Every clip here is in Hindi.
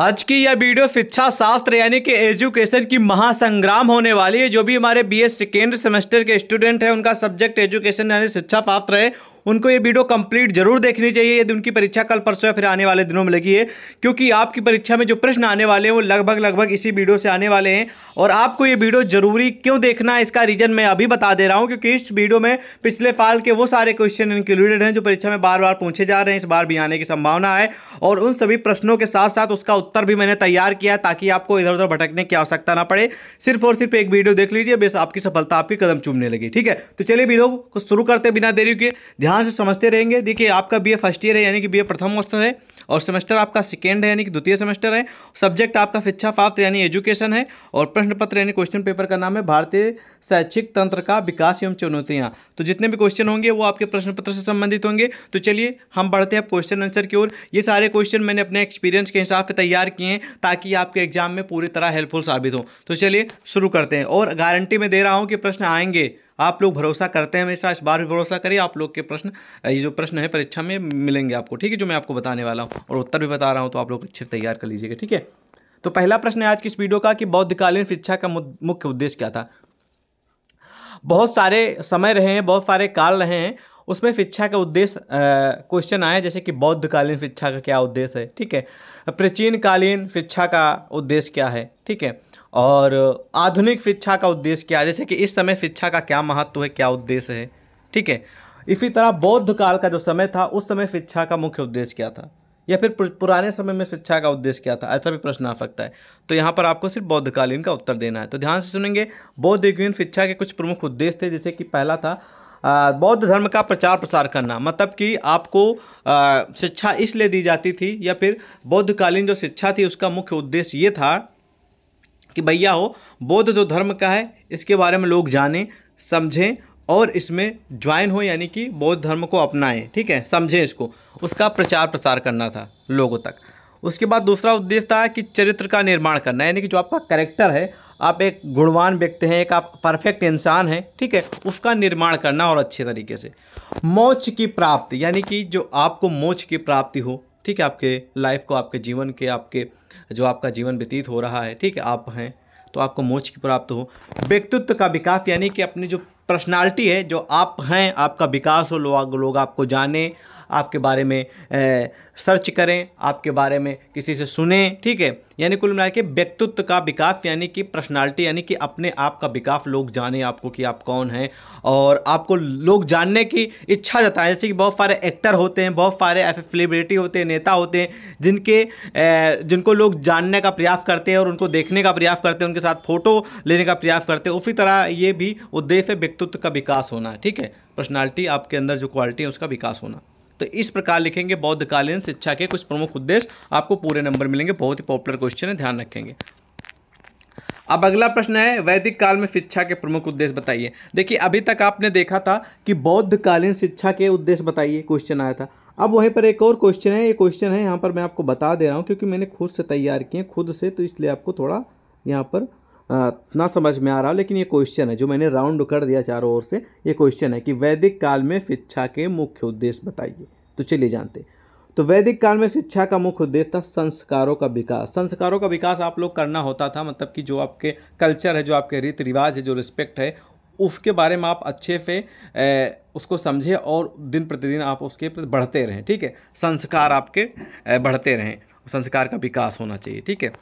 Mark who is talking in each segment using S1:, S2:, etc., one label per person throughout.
S1: आज की यह वीडियो शिक्षा शास्त्र यानी कि एजुकेशन की महासंग्राम होने वाली है जो भी हमारे बीएस सेकेंड सेमेस्टर के स्टूडेंट हैं उनका सब्जेक्ट एजुकेशन यानी शिक्षा शास्त्र है उनको ये वीडियो कंप्लीट जरूर देखनी चाहिए यदि उनकी परीक्षा कल परसों या फिर आने वाले दिनों में लगी है क्योंकि आपकी परीक्षा में जो प्रश्न आने वाले हैं वो लगभग लगभग इसी वीडियो से आने वाले हैं और आपको ये वीडियो जरूरी क्यों देखना है इसका रीज़न मैं अभी बता दे रहा हूँ क्योंकि इस वीडियो में पिछले साल के वो सारे क्वेश्चन इंक्लूडेड हैं जो परीक्षा में बार बार पूछे जा रहे हैं इस बार भी आने की संभावना है और उन सभी प्रश्नों के साथ साथ उसका उत्तर भी मैंने तैयार किया ताकि आपको इधर उधर भटकने की आवश्यकता ना पड़े सिर्फ और सिर्फ एक वीडियो देख लीजिए बेस आपकी सफलता आपकी कदम चूमने लगी ठीक है तो चलिए वीडियो को शुरू करते बिना देरी के ध्यान ध्यान से समझते रहेंगे देखिए आपका बीए फर्स्ट ईयर है यानी कि बीए प्रथम वर्ष है और सेमेस्टर आपका सेकेंड है यानी कि द्वितीय सेमेस्टर है सब्जेक्ट आपका शिक्षा पात्र यानी एजुकेशन है और प्रश्न पत्र यानी क्वेश्चन पेपर का नाम है भारतीय शैक्षिक तंत्र का विकास एवं चुनौतियाँ तो जितने भी क्वेश्चन होंगे वो आपके प्रश्न पत्र से संबंधित होंगे तो चलिए हम बढ़ते हैं क्वेश्चन आंसर की ओर ये सारे क्वेश्चन मैंने अपने एक्सपीरियंस के हिसाब से तैयार किए हैं ताकि आपके एग्जाम में पूरी तरह हेल्पफुल साबित हो तो चलिए शुरू करते हैं और गारंटी में दे रहा हूँ कि प्रश्न आएंगे आप लोग भरोसा करते हैं हमेशा इस बार भी भरोसा करिए आप लोग के प्रश्न ये जो प्रश्न है परीक्षा में मिलेंगे आपको ठीक है जो मैं आपको बताने वाला हूँ और उत्तर भी बता रहा हूँ तो आप लोग अच्छे तैयार कर लीजिएगा ठीक है तो पहला प्रश्न है आज की इस वीडियो का कि बौद्धकालीन शिक्षा का मुख्य उद्देश्य क्या था बहुत सारे समय रहे हैं बहुत सारे काल रहे हैं उसमें शिक्षा का उद्देश्य क्वेश्चन आया जैसे कि बौद्धकालीन शिक्षा का क्या उद्देश्य है ठीक है प्राचीन कालीन शिक्षा का उद्देश्य क्या है ठीक है और आधुनिक शिक्षा का उद्देश्य क्या है जैसे कि इस समय शिक्षा का क्या महत्व है क्या उद्देश्य है ठीक है इसी तरह बौद्ध काल का जो समय था उस समय शिक्षा का मुख्य उद्देश्य क्या था या फिर पुराने समय में शिक्षा का उद्देश्य क्या था ऐसा भी प्रश्न आ सकता है तो यहाँ पर आपको सिर्फ बौद्धकालीन का उत्तर देना है तो ध्यान से सुनेंगे बौद्ध युगीन शिक्षा के कुछ प्रमुख उद्देश्य थे जैसे कि पहला था बौद्ध धर्म का प्रचार प्रसार करना मतलब कि आपको शिक्षा इसलिए दी जाती थी या फिर बौद्धकालीन जो शिक्षा थी उसका मुख्य उद्देश्य ये था कि भैया हो बौद्ध जो धर्म का है इसके बारे में लोग जानें समझें और इसमें ज्वाइन हो यानी कि बौद्ध धर्म को अपनाएं ठीक है समझें इसको उसका प्रचार प्रसार करना था लोगों तक उसके बाद दूसरा उद्देश्य था कि चरित्र का निर्माण करना यानी कि जो आपका करेक्टर है आप एक गुणवान व्यक्ति हैं एक आप परफेक्ट इंसान हैं ठीक है उसका निर्माण करना और अच्छे तरीके से मोच की प्राप्ति यानी कि जो आपको मोच की प्राप्ति हो ठीक है आपके लाइफ को आपके जीवन के आपके जो आपका जीवन व्यतीत हो रहा है ठीक है आप हैं तो आपको मोक्ष की प्राप्त हो व्यक्तित्व का विकास यानी कि अपनी जो पर्सनालिटी है जो आप हैं आपका विकास हो लोग लोग आपको जाने आपके बारे में ए, सर्च करें आपके बारे में किसी से सुने ठीक है यानी कुल मिला के व्यक्तित्व का विकास यानी कि पर्सनालिटी यानी कि अपने आप का विकास लोग जाने आपको कि आप कौन हैं और आपको लोग जानने की इच्छा जताएं जैसे कि बहुत सारे एक्टर होते हैं बहुत सारे ऐसे सेलिब्रिटी होते हैं नेता होते हैं जिनके जिनको लोग जानने का प्रयास करते हैं और उनको देखने का प्रयास करते हैं उनके साथ फ़ोटो लेने का प्रयास करते हैं उसी तरह ये भी उद्देश्य है व्यक्तित्व का विकास होना ठीक है पर्सनैलिटी आपके अंदर जो क्वालिटी है उसका विकास होना तो इस प्रकार लिखेंगे बौद्धकालीन शिक्षा के कुछ प्रमुख उद्देश्य आपको पूरे नंबर मिलेंगे बहुत ही पॉपुलर क्वेश्चन है ध्यान रखेंगे अब अगला प्रश्न है वैदिक काल में शिक्षा के प्रमुख उद्देश्य बताइए देखिए अभी तक आपने देखा था कि बौद्धकालीन शिक्षा के उद्देश्य बताइए क्वेश्चन आया था अब वहीं पर एक और क्वेश्चन है ये क्वेश्चन है यहाँ पर मैं आपको बता दे रहा हूँ क्योंकि मैंने खुद से तैयार किए खुद से तो इसलिए आपको थोड़ा यहाँ पर ना समझ में आ रहा हो लेकिन ये क्वेश्चन है जो मैंने राउंड कर दिया चारों ओर से ये क्वेश्चन है कि वैदिक काल में शिक्षा के मुख्य उद्देश्य बताइए तो चलिए जानते तो वैदिक काल में शिक्षा का मुख्य उद्देश्य था संस्कारों का विकास संस्कारों का विकास आप लोग करना होता था मतलब कि जो आपके कल्चर है जो आपके रीति रिवाज है जो रिस्पेक्ट है उसके बारे में आप अच्छे से उसको समझें और दिन प्रतिदिन आप उसके प्रति बढ़ते रहें ठीक है संस्कार आपके बढ़ते रहें संस्कार का विकास होना चाहिए ठीक है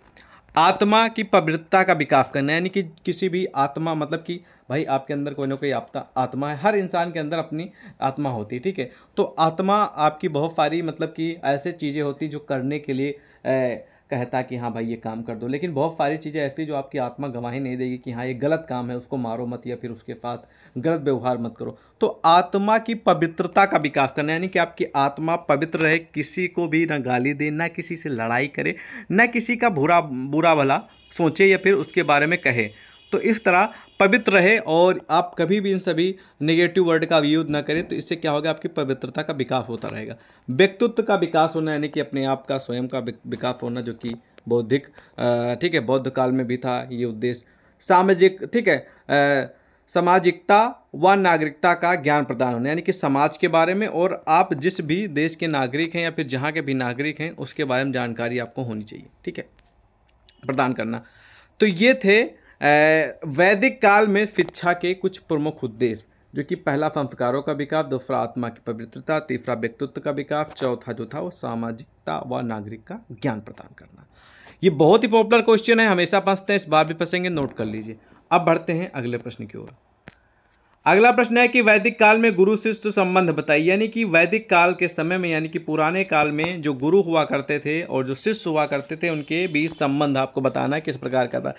S1: आत्मा की पवित्रता का विकास करना यानी कि किसी भी आत्मा मतलब कि भाई आपके अंदर कोई ना कोई आपका आत्मा है हर इंसान के अंदर अपनी आत्मा होती है ठीक है तो आत्मा आपकी बहुत सारी मतलब कि ऐसे चीज़ें होती जो करने के लिए ए, कहता कि हाँ भाई ये काम कर दो लेकिन बहुत सारी चीज़ें ऐसी जो आपकी आत्मा गवाही नहीं देगी कि हाँ ये गलत काम है उसको मारो मत या फिर उसके साथ गलत व्यवहार मत करो तो आत्मा की पवित्रता का विकास करना यानी कि आपकी आत्मा पवित्र रहे किसी को भी ना गाली दे ना किसी से लड़ाई करे ना किसी का बुरा बुरा भला सोचे या फिर उसके बारे में कहे तो इस तरह पवित्र रहे और आप कभी भी इन सभी नेगेटिव वर्ड का यूज ना करें तो इससे क्या होगा आपकी पवित्रता का विकास होता रहेगा व्यक्तित्व का विकास होना यानी कि अपने आप का स्वयं का विकास होना जो कि बौद्धिक ठीक है बौद्ध काल में भी था ये उद्देश्य सामाजिक ठीक है सामाजिकता व नागरिकता का ज्ञान प्रदान होना यानी कि समाज के बारे में और आप जिस भी देश के नागरिक हैं या फिर जहाँ के भी नागरिक हैं उसके बारे में जानकारी आपको होनी चाहिए ठीक है प्रदान करना तो ये थे वैदिक काल में शिक्षा के कुछ प्रमुख उद्देश्य जो कि पहला संस्कारों का विकास दूसरा आत्मा की पवित्रता तीसरा व्यक्तित्व का विकास चौथा जो था वो सामाजिकता व नागरिक का ज्ञान प्रदान करना ये बहुत ही पॉपुलर क्वेश्चन है हमेशा फंसते हैं इस बार भी फंसेंगे नोट कर लीजिए अब बढ़ते हैं अगले प्रश्न की ओर अगला प्रश्न है कि वैदिक काल में गुरु शिष्य संबंध बताइए यानी कि वैदिक काल के समय में यानी कि पुराने काल में जो गुरु हुआ करते थे और जो शिष्य हुआ करते थे उनके बीच संबंध आपको बताना है किस प्रकार का था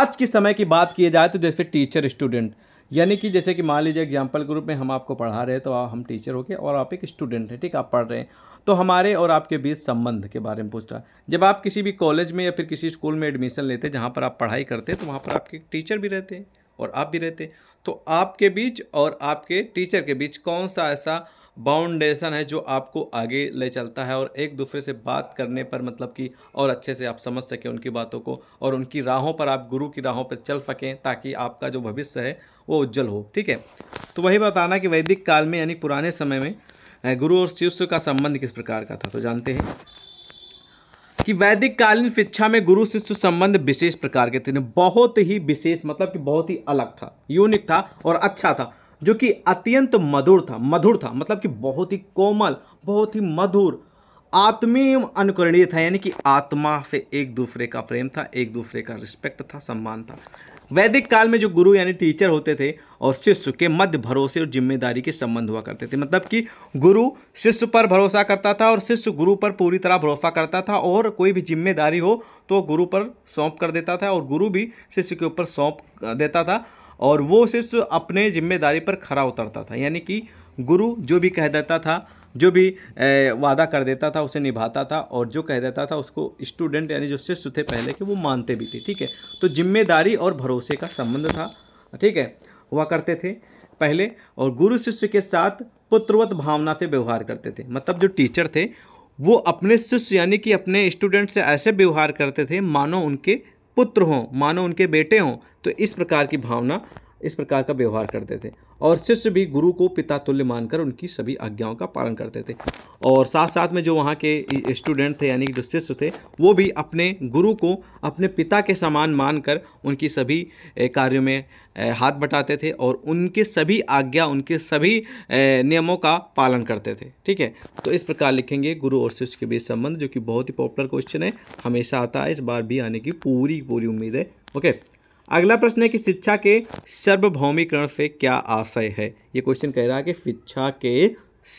S1: आज के समय की बात की जाए तो जैसे टीचर स्टूडेंट यानी कि जैसे कि मान लीजिए एग्जाम्पल के रूप में हम आपको पढ़ा रहे हैं तो आप हम टीचर हो गए और आप एक स्टूडेंट हैं ठीक आप पढ़ रहे हैं तो हमारे और आपके बीच संबंध के बारे में पूछता है जब आप किसी भी कॉलेज में या फिर किसी स्कूल में एडमिशन लेते हैं जहाँ पर आप पढ़ाई करते हैं तो वहाँ पर आपके टीचर भी रहते हैं और आप भी रहते हैं तो आपके बीच और आपके टीचर के बीच कौन सा ऐसा बाउंडेशन है जो आपको आगे ले चलता है और एक दूसरे से बात करने पर मतलब कि और अच्छे से आप समझ सकें उनकी बातों को और उनकी राहों पर आप गुरु की राहों पर चल सकें ताकि आपका जो भविष्य है वो उज्जवल हो ठीक है तो वही बताना कि वैदिक काल में यानी पुराने समय में गुरु और शिष्य का संबंध किस प्रकार का था तो जानते हैं कि वैदिक कालीन शिक्षा में गुरु शिष्य संबंध विशेष प्रकार के थे बहुत ही विशेष मतलब कि बहुत ही अलग था यूनिक था और अच्छा था जो कि अत्यंत मधुर था मधुर था मतलब कि बहुत ही कोमल बहुत ही मधुर आत्मीय अनुकरणीय था यानी कि आत्मा से एक दूसरे का प्रेम था एक दूसरे का रिस्पेक्ट था सम्मान था वैदिक काल में जो गुरु यानी टीचर होते थे और शिष्य के मध्य भरोसे और जिम्मेदारी के संबंध हुआ करते थे मतलब कि गुरु शिष्य पर भरोसा करता था और शिष्य गुरु पर पूरी तरह भरोसा करता था और कोई भी जिम्मेदारी हो तो गुरु पर सौंप कर देता था और गुरु भी शिष्य के ऊपर सौंप देता था और वो शिष्य अपने जिम्मेदारी पर खरा उतरता था यानी कि गुरु जो भी कह देता था जो भी वादा कर देता था उसे निभाता था और जो कह देता था उसको स्टूडेंट यानी जो शिष्य थे पहले के वो मानते भी थे ठीक है तो जिम्मेदारी और भरोसे का संबंध था ठीक है हुआ करते थे पहले और गुरु शिष्य के साथ पुत्रवत भावना से व्यवहार करते थे मतलब जो टीचर थे वो अपने शिष्य यानी कि अपने स्टूडेंट से ऐसे व्यवहार करते थे मानो उनके पुत्र हों मानो उनके बेटे हों तो इस प्रकार की भावना इस प्रकार का व्यवहार करते थे और शिष्य भी गुरु को पिता तुल्य मानकर उनकी सभी आज्ञाओं का पालन करते थे और साथ साथ में जो वहाँ के स्टूडेंट थे यानी कि जो शिष्य थे वो भी अपने गुरु को अपने पिता के समान मानकर उनकी सभी कार्यों में हाथ बटाते थे और उनके सभी आज्ञा उनके सभी नियमों का पालन करते थे ठीक है तो इस प्रकार लिखेंगे गुरु और शिष्य के बीच संबंध जो कि बहुत ही पॉपुलर क्वेश्चन है हमेशा आता है इस बार भी आने की पूरी पूरी उम्मीद है ओके अगला प्रश्न है कि शिक्षा के सर्वभौमीकरण से क्या आशय है ये क्वेश्चन कह रहा है कि शिक्षा के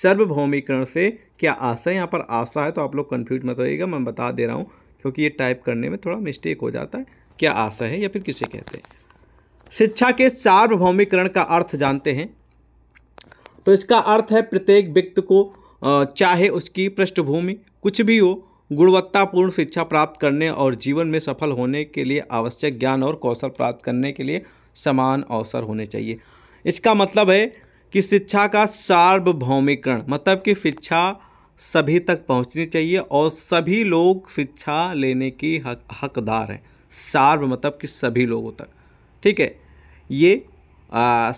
S1: सर्वभौमीकरण से क्या आशय यहाँ पर आशा है तो आप लोग कन्फ्यूज मत होइएगा मैं बता दे रहा हूँ क्योंकि ये टाइप करने में थोड़ा मिस्टेक हो जाता है क्या आशय है या फिर किसे कहते हैं शिक्षा के सार्वभौमिकरण का अर्थ जानते हैं तो इसका अर्थ है प्रत्येक व्यक्ति को चाहे उसकी पृष्ठभूमि कुछ भी हो गुणवत्तापूर्ण शिक्षा प्राप्त करने और जीवन में सफल होने के लिए आवश्यक ज्ञान और कौशल प्राप्त करने के लिए समान अवसर होने चाहिए इसका मतलब है कि शिक्षा का सार्वभौमिकरण मतलब कि शिक्षा सभी तक पहुंचनी चाहिए और सभी लोग शिक्षा लेने की हक, हकदार हैं सार्व मतलब कि सभी लोगों तक ठीक है ये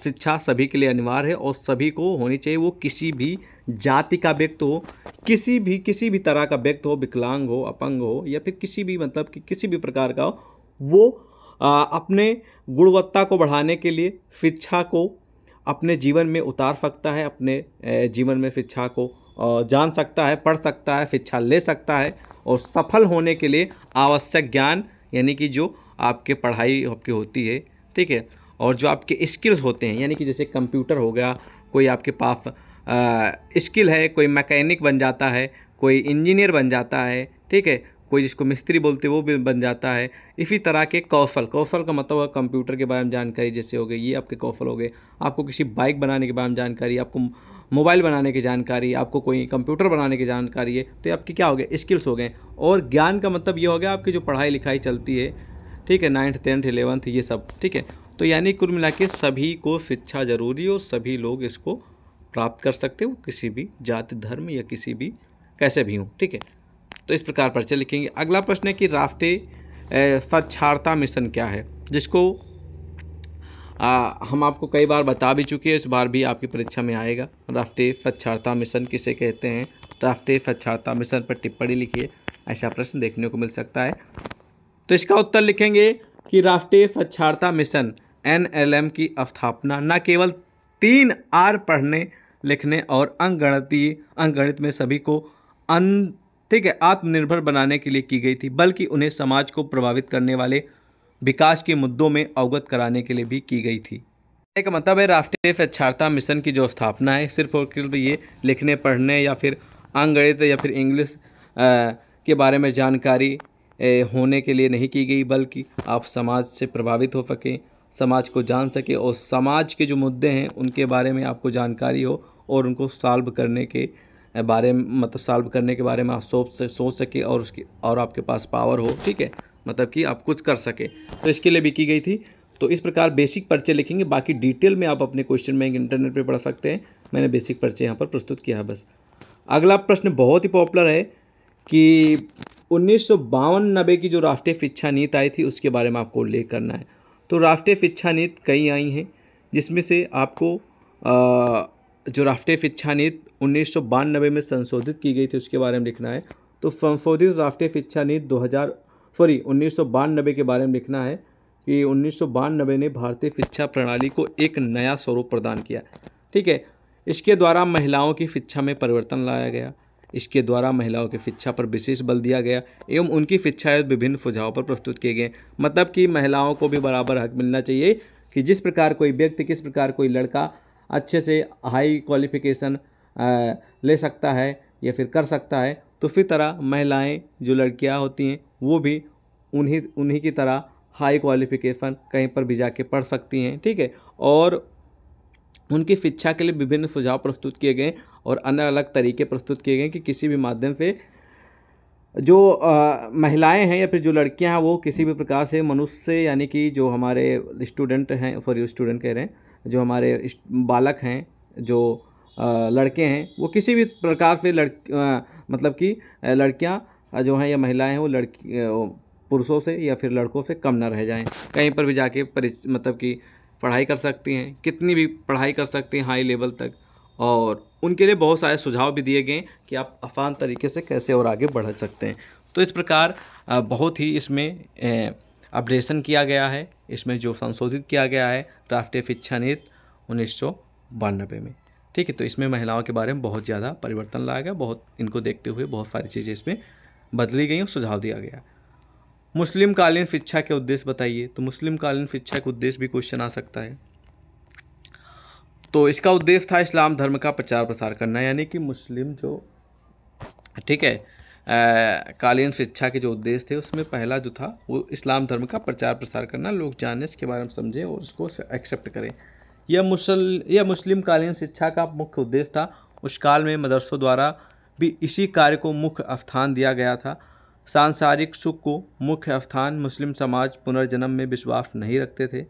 S1: शिक्षा सभी के लिए अनिवार्य है और सभी को होनी चाहिए वो किसी भी जाति का व्यक्ति हो किसी भी किसी भी तरह का व्यक्ति हो विकलांग हो अपंग हो या फिर किसी भी मतलब कि किसी भी प्रकार का हो वो आ, अपने गुणवत्ता को बढ़ाने के लिए शिक्षा को अपने जीवन में उतार सकता है अपने जीवन में शिक्षा को जान सकता है पढ़ सकता है शिक्षा ले सकता है और सफल होने के लिए आवश्यक ज्ञान यानी कि जो आपके पढ़ाई आपकी होती है ठीक है और जो आपके स्किल्स होते हैं यानी कि जैसे कंप्यूटर हो गया कोई आपके पास स्किल है कोई मैकेनिक बन जाता है कोई इंजीनियर बन जाता है ठीक है कोई जिसको मिस्त्री बोलते वो भी बन जाता है इसी तरह के कौशल कौशल का मतलब कंप्यूटर के बारे में जानकारी जैसे हो गई ये आपके कौशल हो गए आपको किसी बाइक बनाने के बारे में जानकारी आपको मोबाइल बनाने की जानकारी आपको कोई कंप्यूटर बनाने की जानकारी है तो आपके आपकी क्या हो गए स्किल्स हो गए और ज्ञान का मतलब ये हो गया आपकी जो पढ़ाई लिखाई चलती है ठीक है नाइन्थ टेंथ इलेवंथ ये सब ठीक है तो यानी कुल मिला सभी को शिक्षा ज़रूरी और सभी लोग इसको प्राप्त कर सकते हो किसी भी जाति धर्म या किसी भी कैसे भी हो ठीक है तो इस प्रकार परिचय लिखेंगे अगला प्रश्न है कि राष्ट्रीय स्वच्छारता मिशन क्या है जिसको आ, हम आपको कई बार बता भी चुके हैं इस बार भी आपकी परीक्षा में आएगा राष्ट्रीय स्वच्छारता मिशन किसे कहते हैं राष्ट्रीय स्वच्छारता मिशन पर टिप्पणी लिखिए ऐसा प्रश्न देखने को मिल सकता है तो इसका उत्तर लिखेंगे कि राष्ट्रीय स्वच्छारता मिशन एनएलएम की स्थापना न केवल तीन आर पढ़ने लिखने और अंकगणतीय अंकगणित में सभी को अंतिक आत्मनिर्भर बनाने के लिए की गई थी बल्कि उन्हें समाज को प्रभावित करने वाले विकास के मुद्दों में अवगत कराने के लिए भी की गई थी का मतलब है राष्ट्रीय साक्षरता मिशन की जो स्थापना है सिर्फ और सिर्फ ये लिखने पढ़ने या फिर अंगणित या फिर इंग्लिश के बारे में जानकारी होने के लिए नहीं की गई बल्कि आप समाज से प्रभावित हो सकें समाज को जान सकें और समाज के जो मुद्दे हैं उनके बारे में आपको जानकारी हो और उनको सॉल्व करने के बारे में मतलब सॉल्व करने के बारे में आप सोच से सोच सके और उसकी और आपके पास पावर हो ठीक है मतलब कि आप कुछ कर सके तो इसके लिए भी की गई थी तो इस प्रकार बेसिक पर्चे लिखेंगे बाकी डिटेल में आप अपने क्वेश्चन में इंटरनेट पर पढ़ सकते हैं मैंने बेसिक पर्चे यहाँ पर प्रस्तुत किया है बस अगला प्रश्न बहुत ही पॉपुलर है कि उन्नीस सौ नब्बे की जो राष्ट्रीय शिक्षा नीति आई थी उसके बारे में आपको उल्लेख करना है तो राष्ट्रीय शिक्षा नीति कई आई हैं जिसमें से आपको आ, जो राष्ट्रीय शिक्षा नीति उन्नीस में संशोधित की गई थी उसके बारे में लिखना है तो संशोधित राष्ट्रीय शिक्षा नीति 2000 सॉरी उन्नीस के बारे में लिखना है कि उन्नीस ने भारतीय शिक्षा प्रणाली को एक नया स्वरूप प्रदान किया ठीक है इसके द्वारा महिलाओं की शिक्षा में परिवर्तन लाया गया इसके द्वारा महिलाओं की शिक्षा पर विशेष बल दिया गया एवं उनकी शिक्षा विभिन्न सुझावों पर प्रस्तुत किए गए मतलब कि महिलाओं को भी बराबर हक मिलना चाहिए कि जिस प्रकार कोई व्यक्ति किस प्रकार कोई लड़का अच्छे से हाई क्वालिफिकेशन ले सकता है या फिर कर सकता है तो फिर तरह महिलाएं जो लड़कियां होती हैं वो भी उन्हीं उन्हीं की तरह हाई क्वालिफिकेशन कहीं पर भी जाके पढ़ सकती हैं ठीक है और उनकी शिक्षा के लिए विभिन्न सुझाव प्रस्तुत किए गए और अलग अलग तरीके प्रस्तुत किए गए कि किसी भी माध्यम से जो महिलाएं हैं या फिर जो लड़कियां हैं वो किसी भी प्रकार से मनुष्य यानी कि जो हमारे स्टूडेंट हैं सॉरी स्टूडेंट कह रहे हैं जो हमारे बालक हैं जो लड़के हैं वो किसी भी प्रकार से लड़ मतलब कि लड़कियां जो हैं या महिलाएं हैं वो लड़की पुरुषों से या फिर लड़कों से कम ना रह जाएं कहीं पर भी जाके मतलब कि पढ़ाई कर सकती हैं कितनी भी पढ़ाई कर सकती हैं हाई लेवल तक और उनके लिए बहुत सारे सुझाव भी दिए गए कि आप आसान तरीके से कैसे और आगे बढ़ सकते हैं तो इस प्रकार बहुत ही इसमें अपडेशन किया गया है इसमें जो संशोधित किया गया है राष्ट्रीय शिक्षा नीति उन्नीस में ठीक है तो इसमें महिलाओं के बारे में बहुत ज़्यादा परिवर्तन लाया गया बहुत इनको देखते हुए बहुत सारी चीज़ें इसमें बदली गई और सुझाव दिया गया मुस्लिम कालीन शिक्षा के उद्देश्य बताइए तो मुस्लिम कालीन शिक्षा का उद्देश्य भी क्वेश्चन आ सकता है तो इसका उद्देश्य था इस्लाम धर्म का प्रचार प्रसार करना यानी कि मुस्लिम जो ठीक है कालीन शिक्षा के जो उद्देश्य थे उसमें पहला जो था वो इस्लाम धर्म का प्रचार प्रसार करना लोग जानने इसके बारे में समझें और उसको एक्सेप्ट करें यह मुसल यह मुस्लिम कालीन शिक्षा का मुख्य उद्देश्य था उस काल में मदरसों द्वारा भी इसी कार्य को मुख्य स्थान दिया गया था सांसारिक सुख को मुख्य स्थान मुस्लिम समाज पुनर्जन्म में विश्वास नहीं रखते थे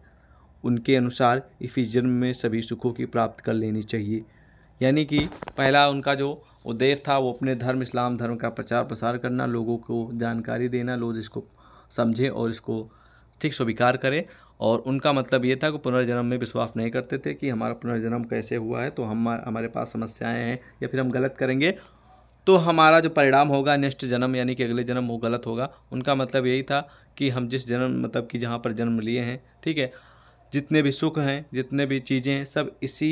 S1: उनके अनुसार इसी जन्म में सभी सुखों की प्राप्त कर लेनी चाहिए यानी कि पहला उनका जो देव था वो अपने धर्म इस्लाम धर्म का प्रचार प्रसार करना लोगों को जानकारी देना लोग इसको समझें और इसको ठीक स्वीकार करें और उनका मतलब ये था कि पुनर्जन्म में विश्वास नहीं करते थे कि हमारा पुनर्जन्म कैसे हुआ है तो हम हमारे पास समस्याएं हैं या फिर हम गलत करेंगे तो हमारा जो परिणाम होगा नेक्स्ट जन्म यानी कि अगले जन्म वो गलत होगा उनका मतलब यही था कि हम जिस जन्म मतलब कि जहाँ पर जन्म लिए हैं ठीक है जितने भी सुख हैं जितने भी चीज़ें हैं सब इसी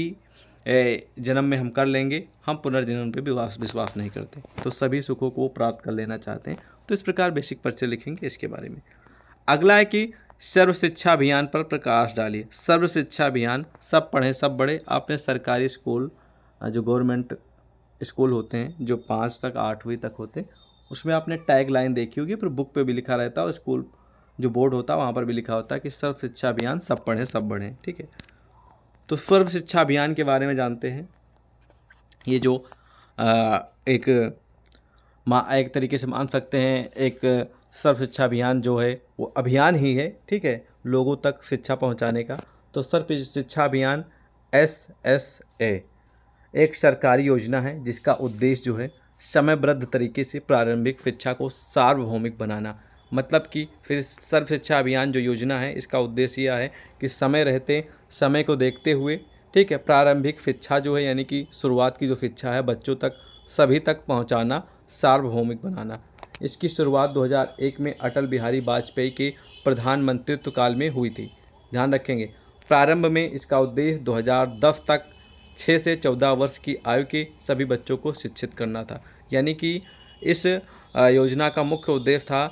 S1: जन्म में हम कर लेंगे हम पुनर्जन्म पे विश्वास विश्वास नहीं करते तो सभी सुखों को प्राप्त कर लेना चाहते हैं तो इस प्रकार बेसिक परिचय लिखेंगे इसके बारे में अगला है कि सर्व शिक्षा अभियान पर प्रकाश डालिए सर्व शिक्षा अभियान सब पढ़ें सब बड़े आपने सरकारी स्कूल जो गवर्नमेंट स्कूल होते हैं जो पाँच तक आठवीं तक होते उसमें आपने टैग लाइन देखी होगी फिर बुक पे भी लिखा रहता है और स्कूल जो बोर्ड होता है वहाँ पर भी लिखा होता है कि सर्व शिक्षा अभियान सब पढ़ें सब बढ़ें ठीक है तो सर्व शिक्षा अभियान के बारे में जानते हैं ये जो आ, एक माँ एक तरीके से मान सकते हैं एक सर्व शिक्षा अभियान जो है वो अभियान ही है ठीक है लोगों तक शिक्षा पहुंचाने का तो सर्व शिक्षा अभियान एस एस ए एक सरकारी योजना है जिसका उद्देश्य जो है समयबद्ध तरीके से प्रारंभिक शिक्षा को सार्वभौमिक बनाना मतलब कि फिर सर्व शिक्षा अभियान जो योजना है इसका उद्देश्य यह है कि समय रहते समय को देखते हुए ठीक है प्रारंभिक शिक्षा जो है यानी कि शुरुआत की जो शिक्षा है बच्चों तक सभी तक पहुंचाना सार्वभौमिक बनाना इसकी शुरुआत 2001 में अटल बिहारी वाजपेयी के प्रधानमंत्रित्व काल में हुई थी ध्यान रखेंगे प्रारंभ में इसका उद्देश्य दो तक छः से चौदह वर्ष की आयु के सभी बच्चों को शिक्षित करना था यानी कि इस योजना का मुख्य उद्देश्य था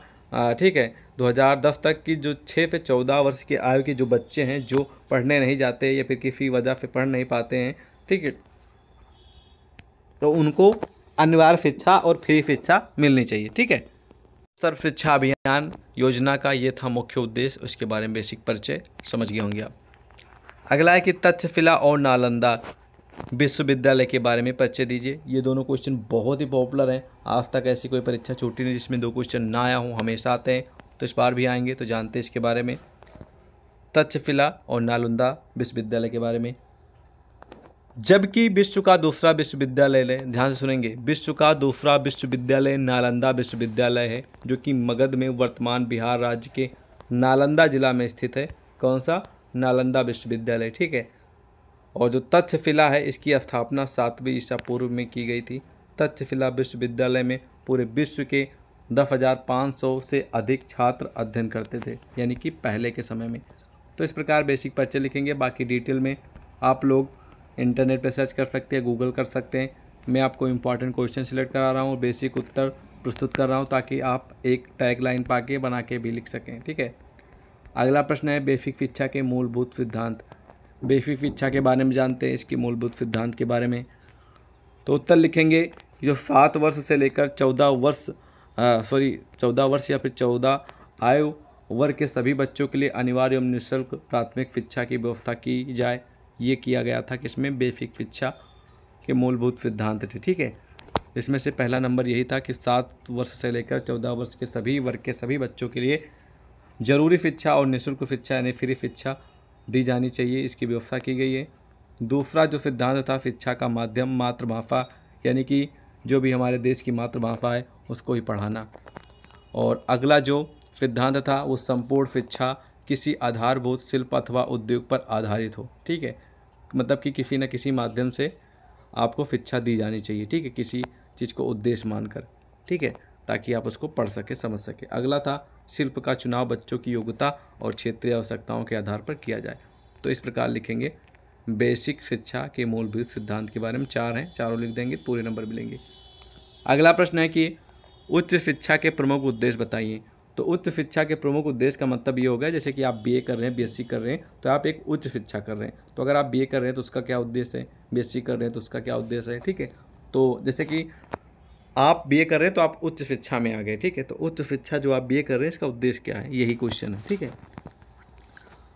S1: ठीक है 2010 तक की जो छः से चौदह वर्ष की आयु के जो बच्चे हैं जो पढ़ने नहीं जाते या फिर किसी वजह से पढ़ नहीं पाते हैं ठीक है तो उनको अनिवार्य शिक्षा और फ्री शिक्षा मिलनी चाहिए ठीक है सर्व शिक्षा अभियान योजना का ये था मुख्य उद्देश्य उसके बारे में बेसिक परिचय समझ गए होंगे आप अगला है कि तक्षशिला और नालंदा विश्वविद्यालय के बारे में परिचय दीजिए ये दोनों क्वेश्चन बहुत ही पॉपुलर हैं आज तक ऐसी कोई परीक्षा छूटी नहीं जिसमें दो क्वेश्चन ना आया हूँ हमेशा आते हैं तो इस बार भी आएंगे तो जानते हैं इसके बारे में तक्षशिला और नालंदा विश्वविद्यालय के बारे में जबकि विश्व का दूसरा विश्वविद्यालय है ध्यान से सुनेंगे विश्व का दूसरा विश्वविद्यालय नालंदा विश्वविद्यालय है जो कि मगध में वर्तमान बिहार राज्य के नालंदा जिला में स्थित है कौन सा नालंदा विश्वविद्यालय ठीक है और जो तक्षशिला है इसकी स्थापना सातवीं ईसा पूर्व में की गई थी तक्षशिला विश्वविद्यालय में पूरे विश्व के 10,500 से अधिक छात्र अध्ययन करते थे यानी कि पहले के समय में तो इस प्रकार बेसिक पर्चे लिखेंगे बाकी डिटेल में आप लोग इंटरनेट पर सर्च कर सकते हैं गूगल कर सकते हैं मैं आपको इंपॉर्टेंट क्वेश्चन सिलेक्ट करा रहा हूँ बेसिक उत्तर प्रस्तुत कर रहा हूँ ताकि आप एक टैग लाइन पा के बना के भी लिख सकें ठीक है अगला प्रश्न है बेसिक शिक्षा के मूलभूत सिद्धांत बेफिक इच्छा के बारे में जानते हैं इसके मूलभूत सिद्धांत के बारे में तो उत्तर लिखेंगे जो सात वर्ष से लेकर चौदह वर्ष सॉरी चौदह वर्ष या फिर चौदह आयु वर्ग के सभी बच्चों के लिए अनिवार्य एवं निःशुल्क प्राथमिक शिक्षा की व्यवस्था की जाए ये किया गया था कि इसमें बेफिक शिक्षा के मूलभूत सिद्धांत थे ठीक है इसमें से पहला नंबर यही था कि सात वर्ष से लेकर चौदह वर्ष के सभी वर्ग के सभी बच्चों के लिए ज़रूरी शिक्षा और निःशुल्क शिक्षा यानी फ्री शिक्षा दी जानी चाहिए इसकी व्यवस्था की गई है दूसरा जो सिद्धांत था शिक्षा का माध्यम मातृभाषा यानी कि जो भी हमारे देश की मातृभाषा है उसको ही पढ़ाना और अगला जो सिद्धांत था वो संपूर्ण शिक्षा किसी आधारभूत शिल्प अथवा उद्योग पर आधारित हो ठीक है मतलब कि किसी न किसी माध्यम से आपको शिक्षा दी जानी चाहिए ठीक है किसी चीज़ को उद्देश्य मानकर ठीक है ताकि आप उसको पढ़ सके समझ सके अगला था शिल्प का चुनाव बच्चों की योग्यता और क्षेत्रीय आवश्यकताओं के आधार पर किया जाए तो इस प्रकार लिखेंगे बेसिक शिक्षा के मूलभूत सिद्धांत के बारे में चार हैं चारों लिख देंगे पूरे नंबर मिलेंगे अगला प्रश्न है कि उच्च शिक्षा के प्रमुख उद्देश्य बताइए तो उच्च शिक्षा के प्रमुख उद्देश्य का मतलब ये होगा जैसे कि आप बीए कर रहे हैं बीएससी कर रहे हैं तो आप एक उच्च शिक्षा कर रहे हैं तो अगर आप बीए कर रहे हैं तो उसका क्या उद्देश्य है बीएससी कर रहे हैं तो उसका क्या उद्देश्य है ठीक है तो जैसे कि आप बीए कर रहे हैं तो आप उच्च शिक्षा में आ गए ठीक है तो उच्च शिक्षा जो आप बीए कर रहे हैं इसका उद्देश्य क्या है यही क्वेश्चन है ठीक है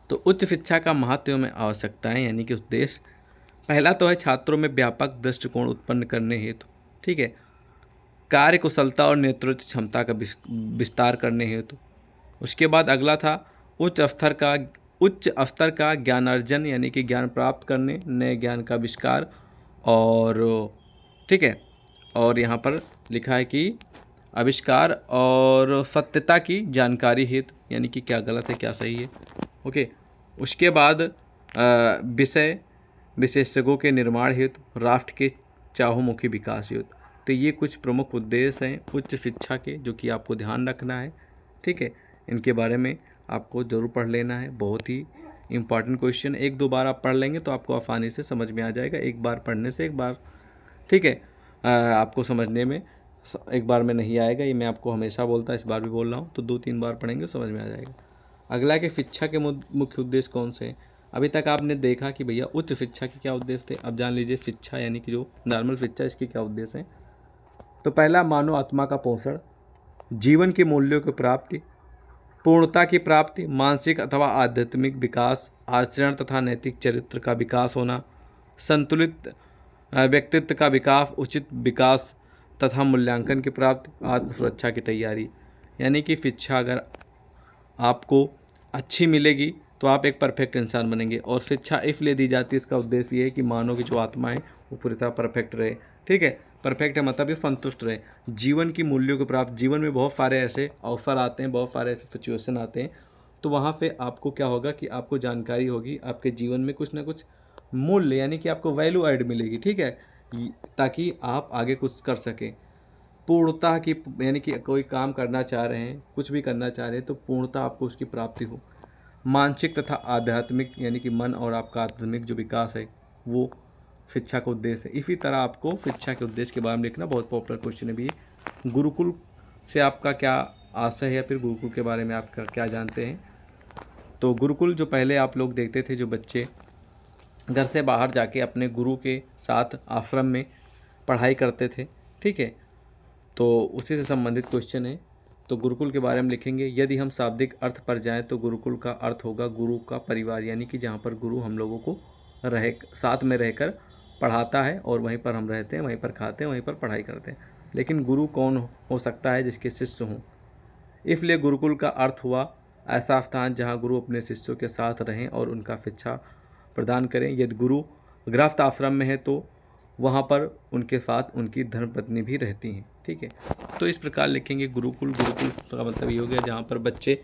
S1: तो उच्च शिक्षा का महत्व में आवश्यकता है यानी कि उद्देश्य पहला तो है छात्रों में व्यापक दृष्टिकोण उत्पन्न करने हेतु ठीक है कार्य कुशलता और नेतृत्व क्षमता का विस्तार करने हेतु उसके बाद अगला था उच्च स्तर का उच्च स्तर का ज्ञानार्जन यानी कि ज्ञान प्राप्त करने नए ज्ञान का आविष्कार और ठीक है और यहाँ पर लिखा है कि आविष्कार और सत्यता की जानकारी हित यानी कि क्या गलत है क्या सही है ओके उसके बाद विषय विशेषज्ञों के निर्माण हित राष्ट्र के चाहुमुखी विकास हित तो ये कुछ प्रमुख उद्देश्य हैं उच्च शिक्षा के जो कि आपको ध्यान रखना है ठीक है इनके बारे में आपको ज़रूर पढ़ लेना है बहुत ही इम्पॉर्टेंट क्वेश्चन एक दो बार आप पढ़ लेंगे तो आपको आसानी से समझ में आ जाएगा एक बार पढ़ने से एक बार ठीक है आपको समझने में एक बार में नहीं आएगा ये मैं आपको हमेशा बोलता इस बार भी बोल रहा हूँ तो दो तीन बार पढ़ेंगे समझ में आ जाएगा अगला कि शिक्षा के मुख्य उद्देश्य कौन से हैं अभी तक आपने देखा कि भैया उच्च शिक्षा के क्या उद्देश्य थे अब जान लीजिए शिक्षा यानी कि जो नॉर्मल शिक्षा इसके क्या उद्देश्य हैं तो पहला मानव आत्मा का पोषण जीवन के मूल्यों की प्राप्ति पूर्णता की प्राप्ति मानसिक अथवा आध्यात्मिक विकास आचरण तथा नैतिक चरित्र का विकास होना संतुलित व्यक्तित्व का विकास उचित विकास तथा मूल्यांकन की प्राप्त आत्मसुरक्षा की तैयारी यानी कि शिक्षा अगर आपको अच्छी मिलेगी तो आप एक परफेक्ट इंसान बनेंगे और शिक्षा इसलिए दी जाती है इसका उद्देश्य ये है कि मानव की जो आत्मा है वो पूरी तरह परफेक्ट रहे ठीक है परफेक्ट है मतलब ये संतुष्ट रहे जीवन की मूल्यों को प्राप्त जीवन में बहुत सारे ऐसे अवसर आते हैं बहुत सारे ऐसे सिचुएसन आते हैं तो वहाँ से आपको क्या होगा कि आपको जानकारी होगी आपके जीवन में कुछ ना कुछ मूल्य यानी कि आपको वैल्यू ऐड मिलेगी ठीक है ताकि आप आगे कुछ कर सकें पूर्णता की यानी कि कोई काम करना चाह रहे हैं कुछ भी करना चाह रहे हैं तो पूर्णता आपको उसकी प्राप्ति हो मानसिक तथा आध्यात्मिक यानी कि मन और आपका आध्यात्मिक जो विकास है वो शिक्षा का उद्देश्य है इसी तरह आपको शिक्षा के उद्देश्य के बारे में लिखना बहुत पॉपुलर क्वेश्चन है भी गुरुकुल से आपका क्या आशय है या फिर गुरुकुल के बारे में आपका क्या जानते हैं तो गुरुकुल जो पहले आप लोग देखते थे जो बच्चे घर से बाहर जाके अपने गुरु के साथ आश्रम में पढ़ाई करते थे ठीक है तो उसी से संबंधित क्वेश्चन है तो गुरुकुल के बारे में लिखेंगे यदि हम शाब्दिक अर्थ पर जाएं तो गुरुकुल का अर्थ होगा गुरु का परिवार यानी कि जहाँ पर गुरु हम लोगों को रह साथ में रहकर पढ़ाता है और वहीं पर हम रहते हैं वहीं पर खाते हैं वहीं पर पढ़ाई करते हैं लेकिन गुरु कौन हो सकता है जिसके शिष्य हों इसलिए गुरुकुल का अर्थ हुआ ऐसा स्थान जहाँ गुरु अपने शिष्यों के साथ रहें और उनका शिक्षा प्रदान करें यदि गुरु गृहस्थ आश्रम में है तो वहाँ पर उनके साथ उनकी धर्मपत्नी भी रहती हैं ठीक है तो इस प्रकार लिखेंगे गुरुकुल गुरुकुल का मतलब ये हो गया जहाँ पर बच्चे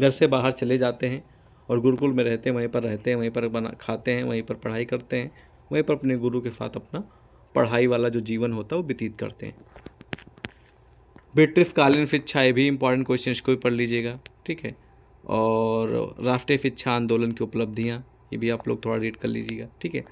S1: घर से बाहर चले जाते हैं और गुरुकुल में रहते हैं वहीं पर रहते हैं वहीं पर बना खाते हैं वहीं पर पढ़ाई करते हैं वहीं पर अपने गुरु के साथ अपना पढ़ाई वाला जो जीवन होता है वो व्यतीत करते हैं ब्रिटिशकालीन शिक्षा ये भी इंपॉर्टेंट क्वेश्चन इसको भी पढ़ लीजिएगा ठीक है और राष्ट्रीय शिक्षा आंदोलन की उपलब्धियाँ ये भी आप लोग थोड़ा रीड कर लीजिएगा ठीक है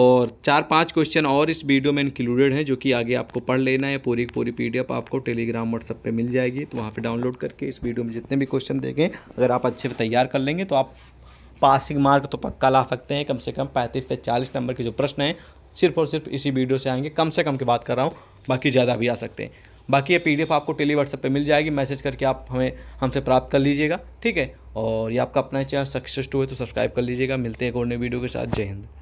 S1: और चार पांच क्वेश्चन और इस वीडियो में इंक्लूडेड हैं जो कि आगे आपको पढ़ लेना है पूरी पूरी पीडीएफ आपको टेलीग्राम व्हाट्सएप पे मिल जाएगी तो वहाँ पे डाउनलोड करके इस वीडियो में जितने भी क्वेश्चन देखें अगर आप अच्छे से तैयार कर लेंगे तो आप पासिंग मार्क तो पक्का ला सकते हैं कम से कम पैंतीस से चालीस नंबर के जो प्रश्न हैं सिर्फ और सिर्फ इसी वीडियो से आएंगे कम से कम की बात कर रहा हूँ बाकी ज़्यादा भी आ सकते हैं बाकी ये पी आपको टेली व्हाट्सएप पर मिल जाएगी मैसेज करके आप हमें हमसे प्राप्त कर लीजिएगा ठीक है और ये आपका अपना चैनल सक्सेस टू है तो सब्सक्राइब कर लीजिएगा मिलते हैं एक और नए वीडियो के साथ जय हिंद